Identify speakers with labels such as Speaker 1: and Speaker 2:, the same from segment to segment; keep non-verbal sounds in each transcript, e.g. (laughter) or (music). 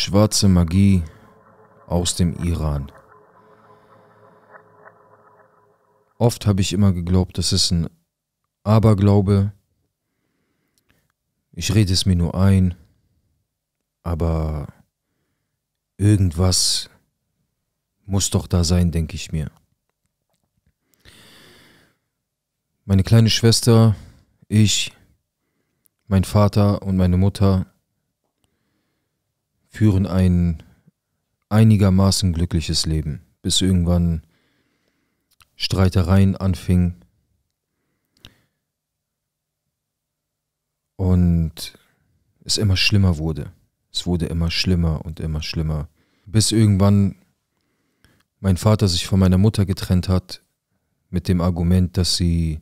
Speaker 1: Schwarze Magie aus dem Iran. Oft habe ich immer geglaubt, das ist ein Aberglaube. Ich rede es mir nur ein, aber irgendwas muss doch da sein, denke ich mir. Meine kleine Schwester, ich, mein Vater und meine Mutter führen ein einigermaßen glückliches Leben, bis irgendwann Streitereien anfingen. Und es immer schlimmer wurde. Es wurde immer schlimmer und immer schlimmer. Bis irgendwann mein Vater sich von meiner Mutter getrennt hat mit dem Argument, dass sie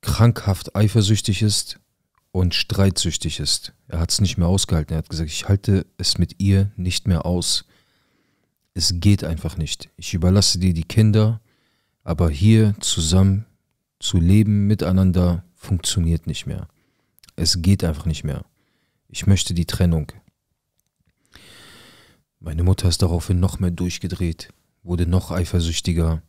Speaker 1: krankhaft eifersüchtig ist und streitsüchtig ist. Er hat es nicht mehr ausgehalten. Er hat gesagt, ich halte es mit ihr nicht mehr aus. Es geht einfach nicht. Ich überlasse dir die Kinder, aber hier zusammen zu leben miteinander funktioniert nicht mehr. Es geht einfach nicht mehr. Ich möchte die Trennung. Meine Mutter ist daraufhin noch mehr durchgedreht, wurde noch eifersüchtiger.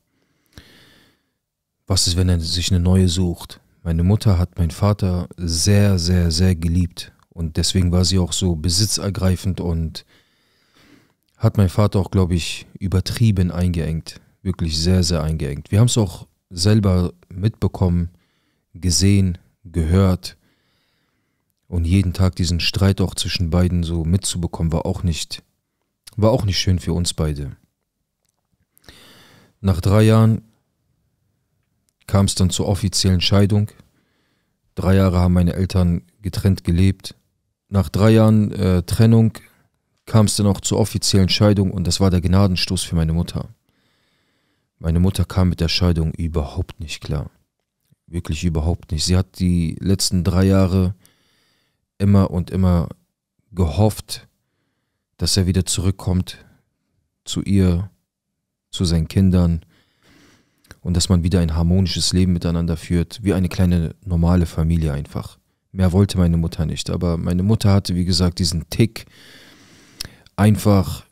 Speaker 1: Was ist, wenn er sich eine neue sucht? Meine Mutter hat meinen Vater sehr, sehr, sehr geliebt. Und deswegen war sie auch so besitzergreifend und hat meinen Vater auch, glaube ich, übertrieben eingeengt. Wirklich sehr, sehr eingeengt. Wir haben es auch selber mitbekommen, gesehen, gehört. Und jeden Tag diesen Streit auch zwischen beiden so mitzubekommen, war auch nicht, war auch nicht schön für uns beide. Nach drei Jahren kam es dann zur offiziellen Scheidung. Drei Jahre haben meine Eltern getrennt gelebt. Nach drei Jahren äh, Trennung kam es dann auch zur offiziellen Scheidung und das war der Gnadenstoß für meine Mutter. Meine Mutter kam mit der Scheidung überhaupt nicht klar. Wirklich überhaupt nicht. Sie hat die letzten drei Jahre immer und immer gehofft, dass er wieder zurückkommt zu ihr, zu seinen Kindern und dass man wieder ein harmonisches Leben miteinander führt, wie eine kleine normale Familie einfach. Mehr wollte meine Mutter nicht, aber meine Mutter hatte, wie gesagt, diesen Tick, einfach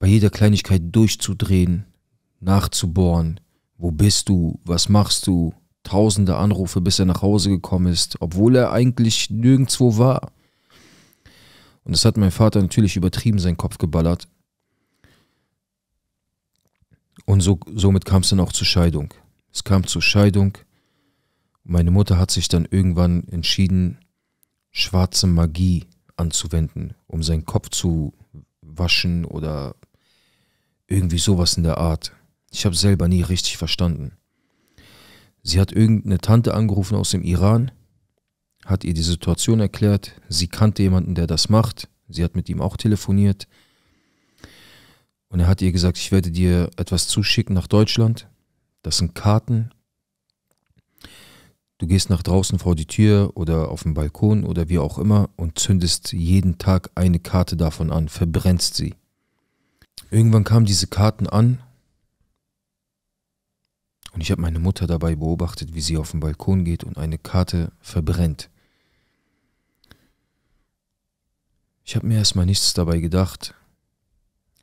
Speaker 1: bei jeder Kleinigkeit durchzudrehen, nachzubohren, wo bist du, was machst du, tausende Anrufe, bis er nach Hause gekommen ist, obwohl er eigentlich nirgendwo war. Und das hat mein Vater natürlich übertrieben seinen Kopf geballert. Und so, somit kam es dann auch zur Scheidung. Es kam zur Scheidung. Meine Mutter hat sich dann irgendwann entschieden, schwarze Magie anzuwenden, um seinen Kopf zu waschen oder irgendwie sowas in der Art. Ich habe selber nie richtig verstanden. Sie hat irgendeine Tante angerufen aus dem Iran, hat ihr die Situation erklärt. Sie kannte jemanden, der das macht. Sie hat mit ihm auch telefoniert. Und er hat ihr gesagt, ich werde dir etwas zuschicken nach Deutschland. Das sind Karten. Du gehst nach draußen vor die Tür oder auf den Balkon oder wie auch immer und zündest jeden Tag eine Karte davon an, verbrennst sie. Irgendwann kamen diese Karten an und ich habe meine Mutter dabei beobachtet, wie sie auf den Balkon geht und eine Karte verbrennt. Ich habe mir erstmal nichts dabei gedacht,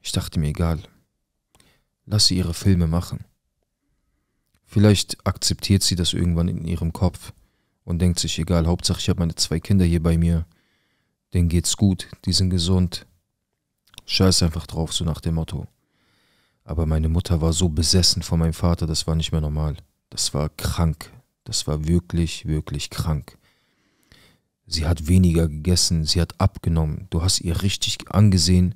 Speaker 1: ich dachte mir, egal. Lass sie ihre Filme machen. Vielleicht akzeptiert sie das irgendwann in ihrem Kopf und denkt sich, egal, Hauptsache ich habe meine zwei Kinder hier bei mir. Denen geht's gut, die sind gesund. Scheiß einfach drauf, so nach dem Motto. Aber meine Mutter war so besessen von meinem Vater, das war nicht mehr normal. Das war krank. Das war wirklich, wirklich krank. Sie hat weniger gegessen, sie hat abgenommen. Du hast ihr richtig angesehen,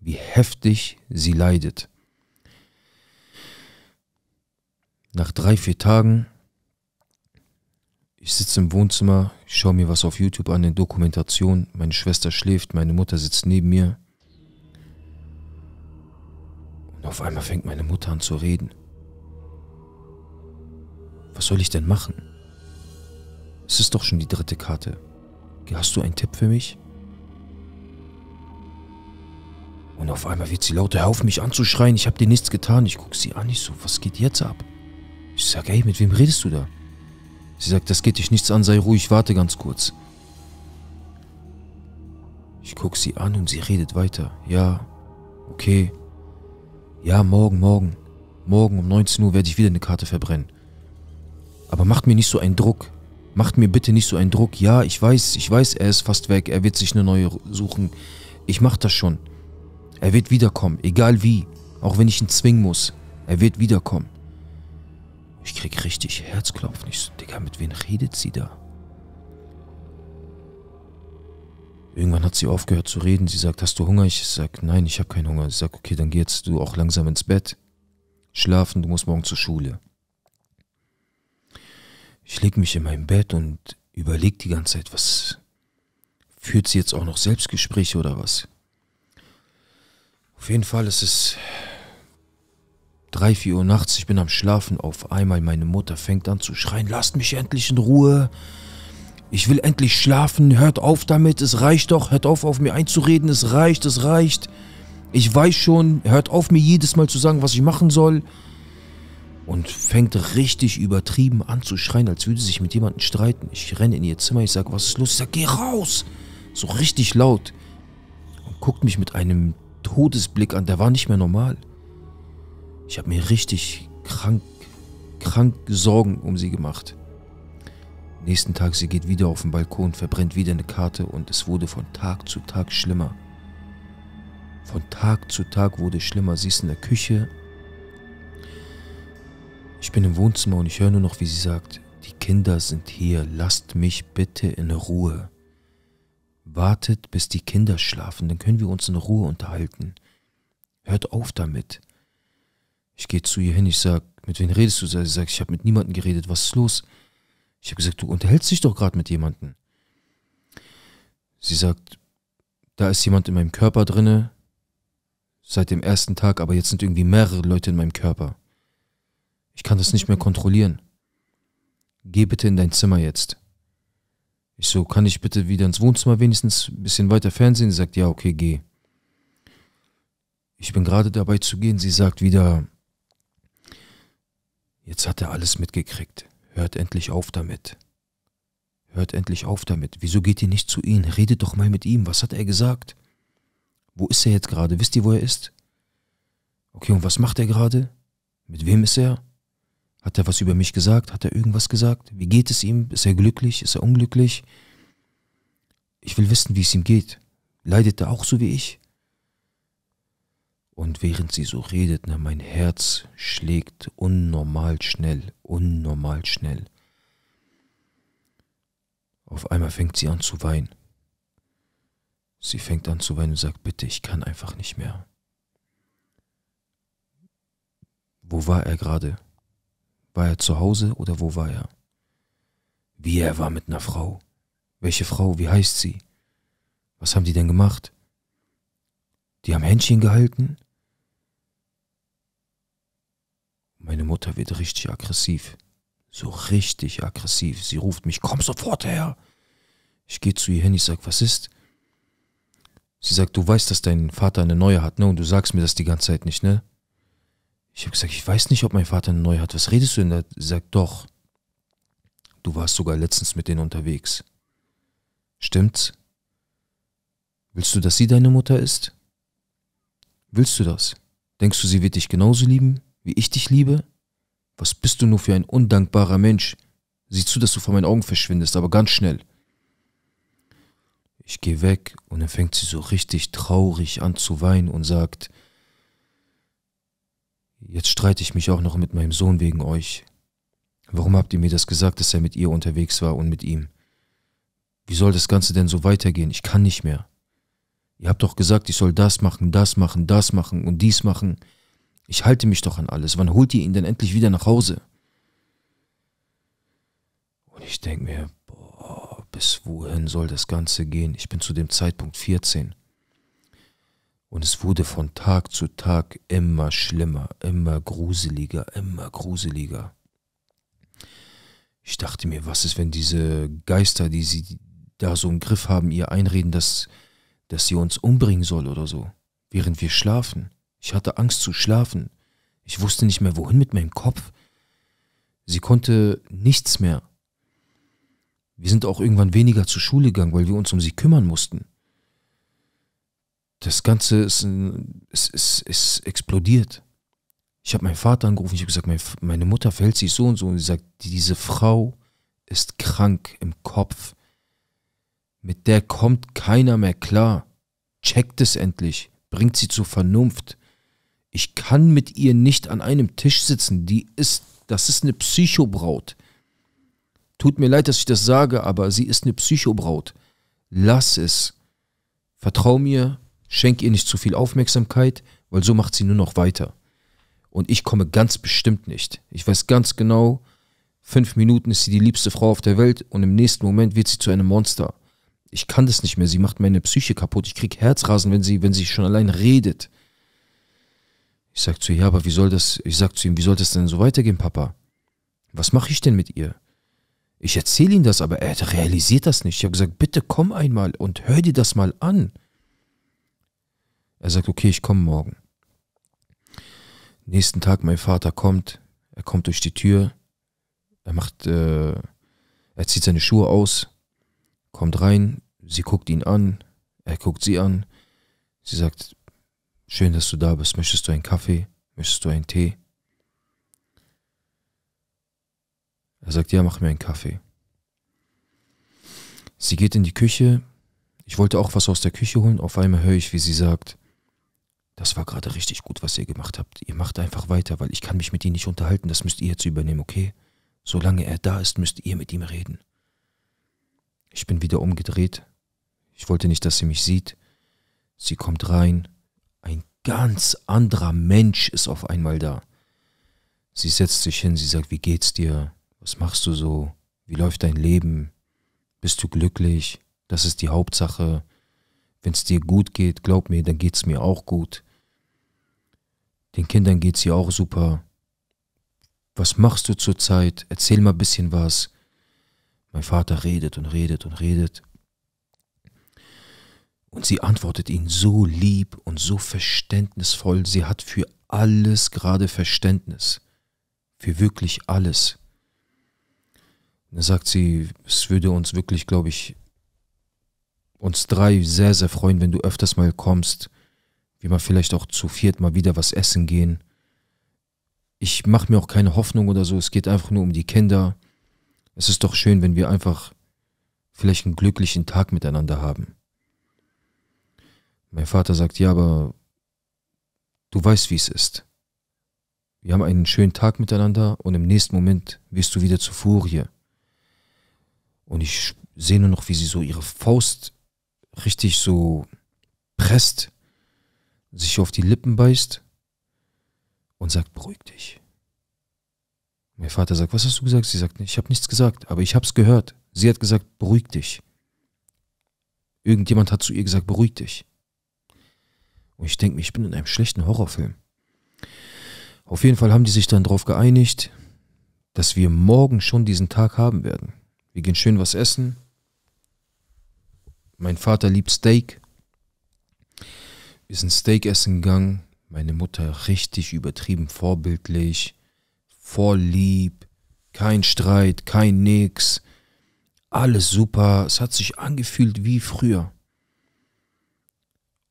Speaker 1: wie heftig sie leidet. Nach drei, vier Tagen, ich sitze im Wohnzimmer, ich schaue mir was auf YouTube an, eine Dokumentation, meine Schwester schläft, meine Mutter sitzt neben mir. Und auf einmal fängt meine Mutter an zu reden. Was soll ich denn machen? Es ist doch schon die dritte Karte. Hast du einen Tipp für mich? Und auf einmal wird sie lauter, hör auf mich anzuschreien, ich habe dir nichts getan. Ich guck sie an, ich so, was geht jetzt ab? Ich sag, ey, mit wem redest du da? Sie sagt, das geht dich nichts an, sei ruhig, warte ganz kurz. Ich guck sie an und sie redet weiter. Ja, okay. Ja, morgen, morgen. Morgen um 19 Uhr werde ich wieder eine Karte verbrennen. Aber macht mir nicht so einen Druck. Macht mir bitte nicht so einen Druck. Ja, ich weiß, ich weiß, er ist fast weg, er wird sich eine neue suchen. Ich mach das schon. Er wird wiederkommen, egal wie. Auch wenn ich ihn zwingen muss. Er wird wiederkommen. Ich krieg richtig Herzklopfen. Ich so, Digga, mit wem redet sie da? Irgendwann hat sie aufgehört zu reden. Sie sagt, hast du Hunger? Ich sag, nein, ich habe keinen Hunger. Sie sagt, okay, dann geh jetzt du auch langsam ins Bett. Schlafen, du musst morgen zur Schule. Ich leg mich in mein Bett und überleg die ganze Zeit, was führt sie jetzt auch noch Selbstgespräche oder was? Auf jeden Fall ist es 3, 4 Uhr nachts, ich bin am Schlafen. Auf einmal meine Mutter fängt an zu schreien, lasst mich endlich in Ruhe. Ich will endlich schlafen, hört auf damit, es reicht doch, hört auf auf mir einzureden, es reicht, es reicht. Ich weiß schon, hört auf mir jedes Mal zu sagen, was ich machen soll. Und fängt richtig übertrieben an zu schreien, als würde sie sich mit jemandem streiten. Ich renne in ihr Zimmer, ich sage, was ist los? Ich sage, geh raus! So richtig laut. Und guckt mich mit einem Todesblick an, der war nicht mehr normal. Ich habe mir richtig krank, krank Sorgen um sie gemacht. Nächsten Tag, sie geht wieder auf den Balkon, verbrennt wieder eine Karte und es wurde von Tag zu Tag schlimmer. Von Tag zu Tag wurde schlimmer. Sie ist in der Küche. Ich bin im Wohnzimmer und ich höre nur noch, wie sie sagt, die Kinder sind hier, lasst mich bitte in Ruhe. Wartet, bis die Kinder schlafen, dann können wir uns in Ruhe unterhalten. Hört auf damit. Ich gehe zu ihr hin, ich sage, mit wem redest du? Sie sagt, ich habe mit niemandem geredet, was ist los? Ich habe gesagt, du unterhältst dich doch gerade mit jemandem. Sie sagt, da ist jemand in meinem Körper drinne, seit dem ersten Tag, aber jetzt sind irgendwie mehrere Leute in meinem Körper. Ich kann das nicht mehr kontrollieren. Geh bitte in dein Zimmer jetzt. Ich so, kann ich bitte wieder ins Wohnzimmer wenigstens ein bisschen weiter fernsehen? Sie sagt, ja, okay, geh. Ich bin gerade dabei zu gehen. Sie sagt wieder, jetzt hat er alles mitgekriegt. Hört endlich auf damit. Hört endlich auf damit. Wieso geht ihr nicht zu ihm? Redet doch mal mit ihm. Was hat er gesagt? Wo ist er jetzt gerade? Wisst ihr, wo er ist? Okay, und was macht er gerade? Mit wem ist er? Hat er was über mich gesagt? Hat er irgendwas gesagt? Wie geht es ihm? Ist er glücklich? Ist er unglücklich? Ich will wissen, wie es ihm geht. Leidet er auch so wie ich? Und während sie so redet, na, mein Herz schlägt unnormal schnell, unnormal schnell. Auf einmal fängt sie an zu weinen. Sie fängt an zu weinen und sagt, bitte, ich kann einfach nicht mehr. Wo war er gerade? War er zu Hause oder wo war er? Wie er war mit einer Frau. Welche Frau? Wie heißt sie? Was haben die denn gemacht? Die haben Händchen gehalten? Meine Mutter wird richtig aggressiv. So richtig aggressiv. Sie ruft mich, komm sofort her. Ich gehe zu ihr hin, ich sage, was ist? Sie sagt, du weißt, dass dein Vater eine neue hat, ne? Und du sagst mir das die ganze Zeit nicht, ne? Ich habe gesagt, ich weiß nicht, ob mein Vater eine neue hat. Was redest du denn da? Sie sagt, doch. Du warst sogar letztens mit denen unterwegs. Stimmt's? Willst du, dass sie deine Mutter ist? Willst du das? Denkst du, sie wird dich genauso lieben, wie ich dich liebe? Was bist du nur für ein undankbarer Mensch? Sieh zu, dass du vor meinen Augen verschwindest, aber ganz schnell. Ich gehe weg und dann fängt sie so richtig traurig an zu weinen und sagt, Jetzt streite ich mich auch noch mit meinem Sohn wegen euch. Warum habt ihr mir das gesagt, dass er mit ihr unterwegs war und mit ihm? Wie soll das Ganze denn so weitergehen? Ich kann nicht mehr. Ihr habt doch gesagt, ich soll das machen, das machen, das machen und dies machen. Ich halte mich doch an alles. Wann holt ihr ihn denn endlich wieder nach Hause? Und ich denke mir, boah, bis wohin soll das Ganze gehen? Ich bin zu dem Zeitpunkt 14. Und es wurde von Tag zu Tag immer schlimmer, immer gruseliger, immer gruseliger. Ich dachte mir, was ist, wenn diese Geister, die sie da so im Griff haben, ihr einreden, dass, dass sie uns umbringen soll oder so, während wir schlafen. Ich hatte Angst zu schlafen. Ich wusste nicht mehr, wohin mit meinem Kopf. Sie konnte nichts mehr. Wir sind auch irgendwann weniger zur Schule gegangen, weil wir uns um sie kümmern mussten das Ganze ist, ist, ist, ist explodiert. Ich habe meinen Vater angerufen, ich habe gesagt, mein, meine Mutter verhält sich so und so. Und sie sagt, diese Frau ist krank im Kopf. Mit der kommt keiner mehr klar. Checkt es endlich. Bringt sie zur Vernunft. Ich kann mit ihr nicht an einem Tisch sitzen. Die ist, das ist eine Psychobraut. Tut mir leid, dass ich das sage, aber sie ist eine Psychobraut. Lass es. Vertrau mir, Schenk ihr nicht zu viel Aufmerksamkeit, weil so macht sie nur noch weiter. Und ich komme ganz bestimmt nicht. Ich weiß ganz genau, fünf Minuten ist sie die liebste Frau auf der Welt und im nächsten Moment wird sie zu einem Monster. Ich kann das nicht mehr. Sie macht meine Psyche kaputt. Ich krieg Herzrasen, wenn sie, wenn sie schon allein redet. Ich sag zu ihr, ja, aber wie soll das, ich sag zu ihm, wie soll das denn so weitergehen, Papa? Was mache ich denn mit ihr? Ich erzähle ihm das, aber er realisiert das nicht. Ich habe gesagt, bitte komm einmal und hör dir das mal an. Er sagt, okay, ich komme morgen. Nächsten Tag, mein Vater kommt, er kommt durch die Tür, er macht, äh, er zieht seine Schuhe aus, kommt rein, sie guckt ihn an, er guckt sie an, sie sagt, schön, dass du da bist, möchtest du einen Kaffee, möchtest du einen Tee? Er sagt, ja, mach mir einen Kaffee. Sie geht in die Küche. Ich wollte auch was aus der Küche holen. Auf einmal höre ich, wie sie sagt, das war gerade richtig gut, was ihr gemacht habt. Ihr macht einfach weiter, weil ich kann mich mit ihm nicht unterhalten, das müsst ihr jetzt übernehmen, okay? Solange er da ist, müsst ihr mit ihm reden. Ich bin wieder umgedreht. Ich wollte nicht, dass sie mich sieht. Sie kommt rein. Ein ganz anderer Mensch ist auf einmal da. Sie setzt sich hin, sie sagt, wie geht's dir? Was machst du so? Wie läuft dein Leben? Bist du glücklich? Das ist die Hauptsache. Wenn's dir gut geht, glaub mir, dann geht's mir auch gut. Den Kindern geht's ja auch super. Was machst du zurzeit? Erzähl mal ein bisschen was. Mein Vater redet und redet und redet. Und sie antwortet ihn so lieb und so verständnisvoll. Sie hat für alles gerade Verständnis. Für wirklich alles. Und dann sagt sie, es würde uns wirklich, glaube ich, uns drei sehr, sehr freuen, wenn du öfters mal kommst wie man vielleicht auch zu viert mal wieder was essen gehen. Ich mache mir auch keine Hoffnung oder so, es geht einfach nur um die Kinder. Es ist doch schön, wenn wir einfach vielleicht einen glücklichen Tag miteinander haben. Mein Vater sagt, ja, aber du weißt, wie es ist. Wir haben einen schönen Tag miteinander und im nächsten Moment wirst du wieder zu Furie. Und ich sehe nur noch, wie sie so ihre Faust richtig so presst sich auf die Lippen beißt und sagt, beruhig dich. Mein Vater sagt, was hast du gesagt? Sie sagt, ich habe nichts gesagt, aber ich habe es gehört. Sie hat gesagt, beruhig dich. Irgendjemand hat zu ihr gesagt, beruhig dich. Und ich denke mir, ich bin in einem schlechten Horrorfilm. Auf jeden Fall haben die sich dann darauf geeinigt, dass wir morgen schon diesen Tag haben werden. Wir gehen schön was essen. Mein Vater liebt Steak. Wir sind Steak essen gegangen. Meine Mutter richtig übertrieben vorbildlich, vorlieb, kein Streit, kein Nix. Alles super. Es hat sich angefühlt wie früher.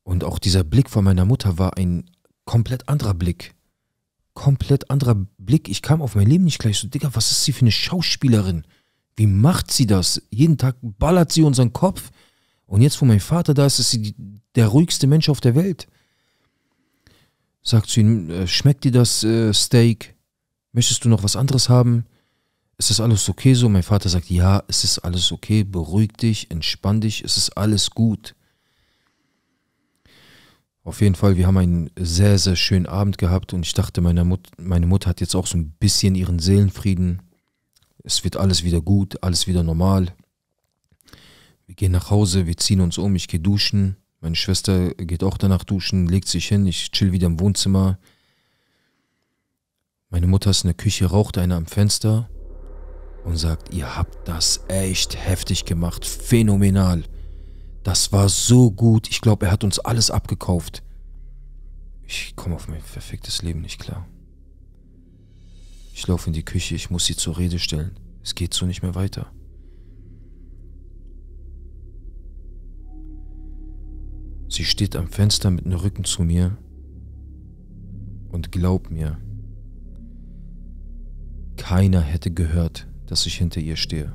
Speaker 1: Und auch dieser Blick von meiner Mutter war ein komplett anderer Blick. Komplett anderer Blick. Ich kam auf mein Leben nicht gleich so, Digga, was ist sie für eine Schauspielerin? Wie macht sie das? Jeden Tag ballert sie unseren Kopf. Und jetzt, wo mein Vater da ist, ist sie die der ruhigste Mensch auf der Welt. Sagt zu ihm, äh, schmeckt dir das äh, Steak? Möchtest du noch was anderes haben? Ist das alles okay so? Mein Vater sagt, ja, es ist alles okay, beruhig dich, entspann dich, es ist alles gut. Auf jeden Fall, wir haben einen sehr, sehr schönen Abend gehabt und ich dachte, meine, Mut, meine Mutter hat jetzt auch so ein bisschen ihren Seelenfrieden. Es wird alles wieder gut, alles wieder normal. Wir gehen nach Hause, wir ziehen uns um, ich gehe duschen. Meine Schwester geht auch danach duschen, legt sich hin, ich chill wieder im Wohnzimmer. Meine Mutter ist in der Küche, raucht einer am Fenster und sagt, ihr habt das echt heftig gemacht, phänomenal. Das war so gut, ich glaube, er hat uns alles abgekauft. Ich komme auf mein verficktes Leben nicht klar. Ich laufe in die Küche, ich muss sie zur Rede stellen. Es geht so nicht mehr weiter. Sie steht am Fenster mit dem Rücken zu mir. Und glaub mir, keiner hätte gehört, dass ich hinter ihr stehe.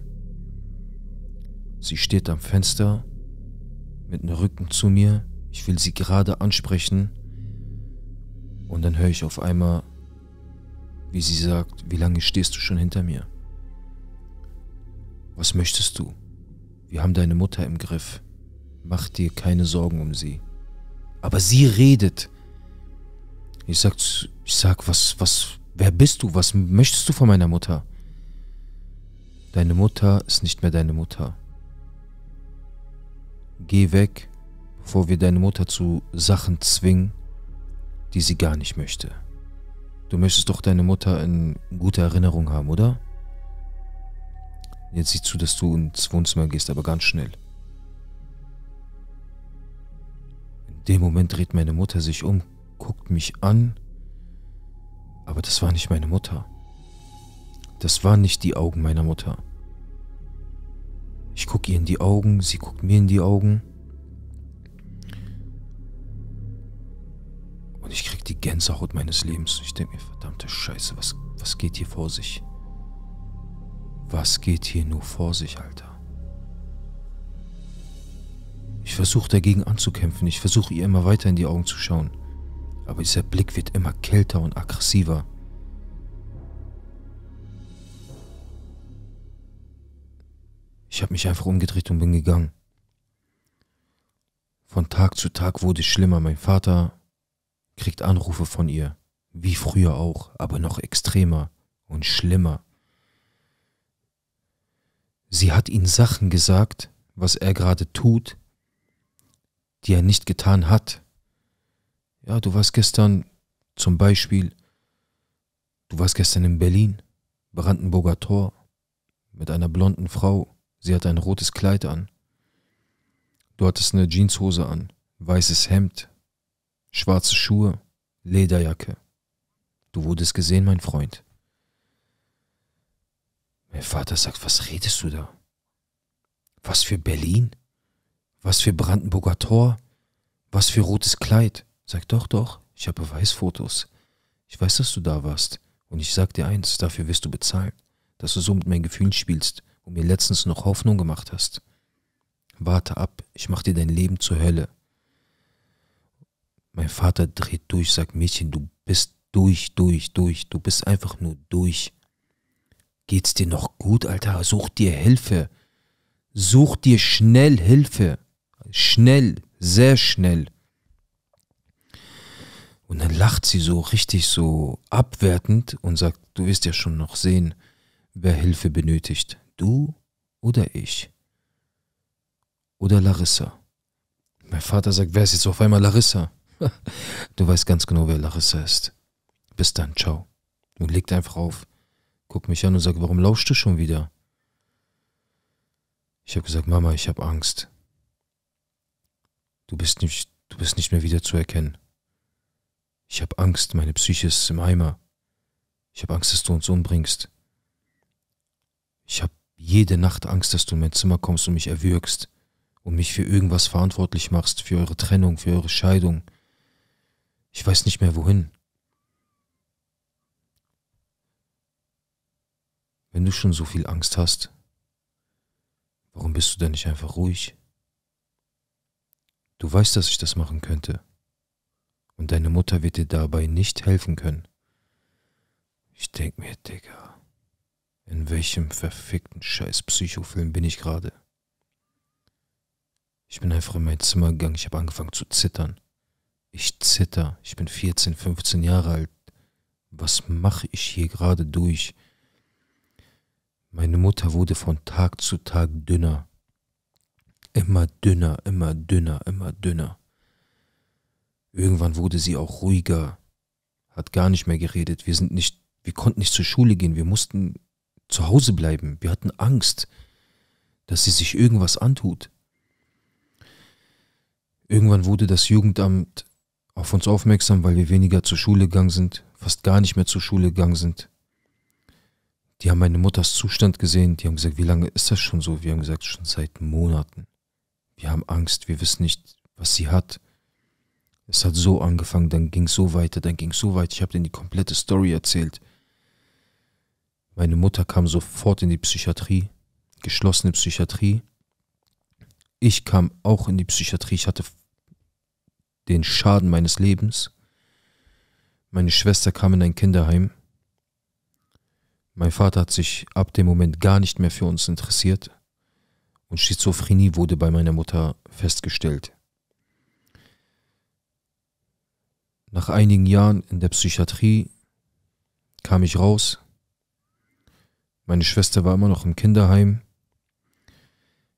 Speaker 1: Sie steht am Fenster mit dem Rücken zu mir. Ich will sie gerade ansprechen. Und dann höre ich auf einmal, wie sie sagt, wie lange stehst du schon hinter mir? Was möchtest du? Wir haben deine Mutter im Griff mach dir keine Sorgen um sie. Aber sie redet. Ich sag, ich sag, was, was, wer bist du? Was möchtest du von meiner Mutter? Deine Mutter ist nicht mehr deine Mutter. Geh weg, bevor wir deine Mutter zu Sachen zwingen, die sie gar nicht möchte. Du möchtest doch deine Mutter in guter Erinnerung haben, oder? Jetzt sieh zu, dass du ins Wohnzimmer gehst, aber ganz schnell. dem Moment dreht meine Mutter sich um, guckt mich an, aber das war nicht meine Mutter. Das waren nicht die Augen meiner Mutter. Ich gucke ihr in die Augen, sie guckt mir in die Augen. Und ich krieg die Gänsehaut meines Lebens. Ich denke mir, verdammte Scheiße, was, was geht hier vor sich? Was geht hier nur vor sich, Alter? versuche dagegen anzukämpfen, ich versuche ihr immer weiter in die Augen zu schauen. Aber dieser Blick wird immer kälter und aggressiver. Ich habe mich einfach umgedreht und bin gegangen. Von Tag zu Tag wurde es schlimmer. Mein Vater kriegt Anrufe von ihr, wie früher auch, aber noch extremer und schlimmer. Sie hat ihm Sachen gesagt, was er gerade tut, die er nicht getan hat. Ja, du warst gestern zum Beispiel, du warst gestern in Berlin, Brandenburger Tor, mit einer blonden Frau. Sie hat ein rotes Kleid an. Du hattest eine Jeanshose an, weißes Hemd, schwarze Schuhe, Lederjacke. Du wurdest gesehen, mein Freund. Mein Vater sagt, was redest du da? Was für Berlin? Was für Brandenburger Tor? Was für rotes Kleid? Sag doch, doch, ich habe Beweisfotos. Ich weiß, dass du da warst. Und ich sag dir eins, dafür wirst du bezahlen, dass du so mit meinen Gefühlen spielst und mir letztens noch Hoffnung gemacht hast. Warte ab, ich mach dir dein Leben zur Hölle. Mein Vater dreht durch, sagt Mädchen, du bist durch, durch, durch, du bist einfach nur durch. Geht's dir noch gut, Alter? Such dir Hilfe. Such dir schnell Hilfe. Schnell, sehr schnell. Und dann lacht sie so richtig so abwertend und sagt, du wirst ja schon noch sehen, wer Hilfe benötigt. Du oder ich. Oder Larissa. Mein Vater sagt, wer ist jetzt auf einmal Larissa? (laughs) du weißt ganz genau, wer Larissa ist. Bis dann, ciao. Und legt einfach auf. Guckt mich an und sagt, warum lauschst du schon wieder? Ich habe gesagt, Mama, ich habe Angst. Du bist nicht, du bist nicht mehr wiederzuerkennen. Ich habe Angst, meine Psyche ist im Eimer. Ich habe Angst, dass du uns umbringst. Ich habe jede Nacht Angst, dass du in mein Zimmer kommst und mich erwürgst und mich für irgendwas verantwortlich machst, für eure Trennung, für eure Scheidung. Ich weiß nicht mehr wohin. Wenn du schon so viel Angst hast, warum bist du denn nicht einfach ruhig? Du weißt, dass ich das machen könnte. Und deine Mutter wird dir dabei nicht helfen können. Ich denk mir, Digga, in welchem verfickten scheiß Psychofilm bin ich gerade? Ich bin einfach in mein Zimmer gegangen, ich habe angefangen zu zittern. Ich zitter, ich bin 14, 15 Jahre alt. Was mache ich hier gerade durch? Meine Mutter wurde von Tag zu Tag dünner immer dünner, immer dünner, immer dünner. Irgendwann wurde sie auch ruhiger, hat gar nicht mehr geredet. Wir sind nicht, wir konnten nicht zur Schule gehen, wir mussten zu Hause bleiben. Wir hatten Angst, dass sie sich irgendwas antut. Irgendwann wurde das Jugendamt auf uns aufmerksam, weil wir weniger zur Schule gegangen sind, fast gar nicht mehr zur Schule gegangen sind. Die haben meine Mutters Zustand gesehen, die haben gesagt, wie lange ist das schon so? Wir haben gesagt, schon seit Monaten wir haben Angst, wir wissen nicht, was sie hat. Es hat so angefangen, dann ging es so weiter, dann ging es so weit. Ich habe denen die komplette Story erzählt. Meine Mutter kam sofort in die Psychiatrie, geschlossene Psychiatrie. Ich kam auch in die Psychiatrie. Ich hatte den Schaden meines Lebens. Meine Schwester kam in ein Kinderheim. Mein Vater hat sich ab dem Moment gar nicht mehr für uns interessiert und Schizophrenie wurde bei meiner Mutter festgestellt. Nach einigen Jahren in der Psychiatrie kam ich raus. Meine Schwester war immer noch im Kinderheim.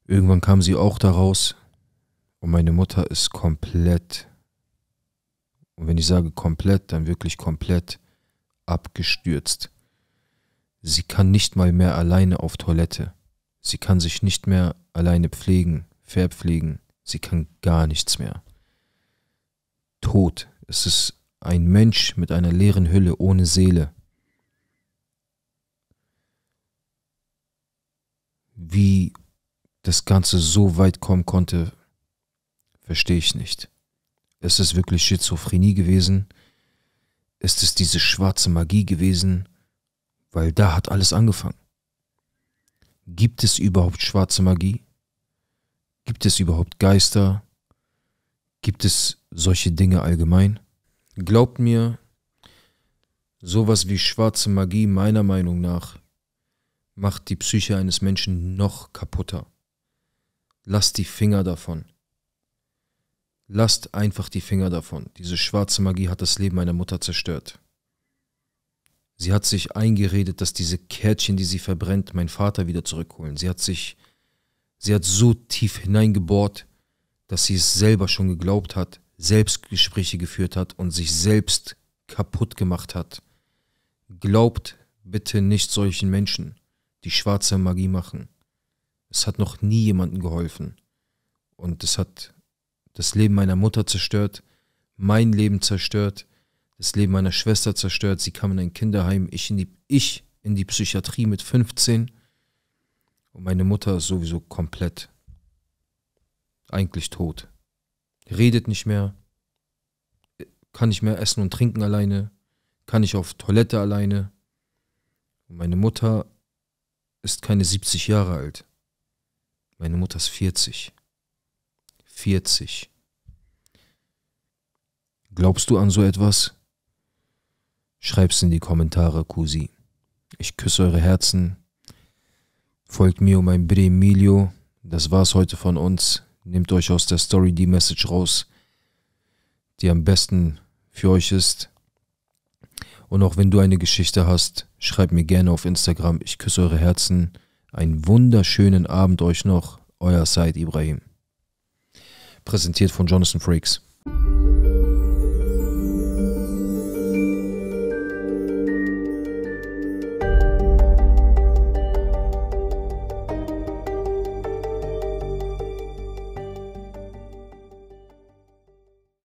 Speaker 1: Irgendwann kam sie auch da raus. Und meine Mutter ist komplett, und wenn ich sage komplett, dann wirklich komplett abgestürzt. Sie kann nicht mal mehr alleine auf Toilette. Sie kann sich nicht mehr alleine pflegen, verpflegen. Sie kann gar nichts mehr. Tod. Es ist ein Mensch mit einer leeren Hülle ohne Seele. Wie das Ganze so weit kommen konnte, verstehe ich nicht. Ist es wirklich Schizophrenie gewesen? Ist es diese schwarze Magie gewesen? Weil da hat alles angefangen. Gibt es überhaupt schwarze Magie? Gibt es überhaupt Geister? Gibt es solche Dinge allgemein? Glaubt mir, sowas wie schwarze Magie meiner Meinung nach macht die Psyche eines Menschen noch kaputter. Lasst die Finger davon. Lasst einfach die Finger davon. Diese schwarze Magie hat das Leben meiner Mutter zerstört. Sie hat sich eingeredet, dass diese Kärtchen, die sie verbrennt, mein Vater wieder zurückholen. Sie hat sich, sie hat so tief hineingebohrt, dass sie es selber schon geglaubt hat, selbst Gespräche geführt hat und sich selbst kaputt gemacht hat. Glaubt bitte nicht solchen Menschen, die schwarze Magie machen. Es hat noch nie jemandem geholfen. Und es hat das Leben meiner Mutter zerstört, mein Leben zerstört, das Leben meiner Schwester zerstört. Sie kam in ein Kinderheim, ich in die, ich in die Psychiatrie mit 15. Und meine Mutter ist sowieso komplett eigentlich tot. Redet nicht mehr, kann nicht mehr essen und trinken alleine, kann nicht auf Toilette alleine. Und meine Mutter ist keine 70 Jahre alt. Meine Mutter ist 40. 40. Glaubst du an so etwas? Schreib's in die Kommentare, Kusi. Ich küsse eure Herzen. Folgt mir und mein Bre Emilio. Das war's heute von uns. Nehmt euch aus der Story die Message raus, die am besten für euch ist. Und auch wenn du eine Geschichte hast, schreib mir gerne auf Instagram. Ich küsse eure Herzen. Einen wunderschönen Abend euch noch. Euer Said Ibrahim. Präsentiert von Jonathan Freaks.